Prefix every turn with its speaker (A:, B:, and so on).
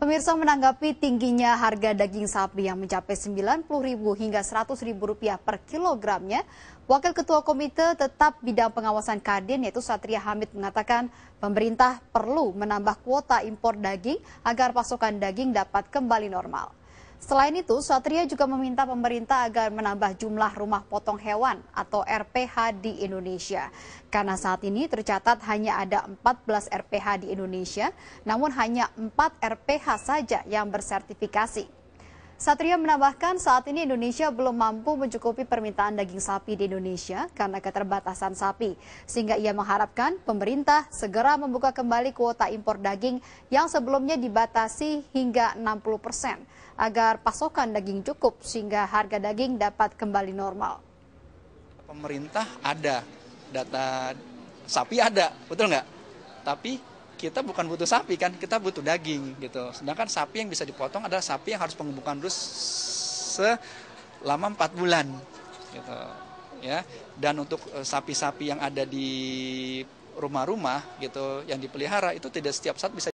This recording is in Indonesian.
A: Pemirsa menanggapi tingginya harga daging sapi yang mencapai Rp90.000 hingga Rp100.000 per kilogramnya, Wakil Ketua Komite Tetap Bidang Pengawasan Kadin yaitu Satria Hamid mengatakan pemerintah perlu menambah kuota impor daging agar pasokan daging dapat kembali normal. Selain itu, Satria juga meminta pemerintah agar menambah jumlah rumah potong hewan atau RPH di Indonesia. Karena saat ini tercatat hanya ada 14 RPH di Indonesia, namun hanya 4 RPH saja yang bersertifikasi. Satria menambahkan saat ini Indonesia belum mampu mencukupi permintaan daging sapi di Indonesia karena keterbatasan sapi. Sehingga ia mengharapkan pemerintah segera membuka kembali kuota impor daging yang sebelumnya dibatasi hingga 60 persen agar pasokan daging cukup sehingga harga daging dapat kembali normal.
B: Pemerintah ada, data sapi ada, betul nggak? Tapi kita bukan butuh sapi kan, kita butuh daging gitu. Sedangkan sapi yang bisa dipotong adalah sapi yang harus pengembukan terus selama empat bulan gitu. Ya. Dan untuk eh, sapi-sapi yang ada di rumah-rumah gitu yang dipelihara itu tidak setiap saat bisa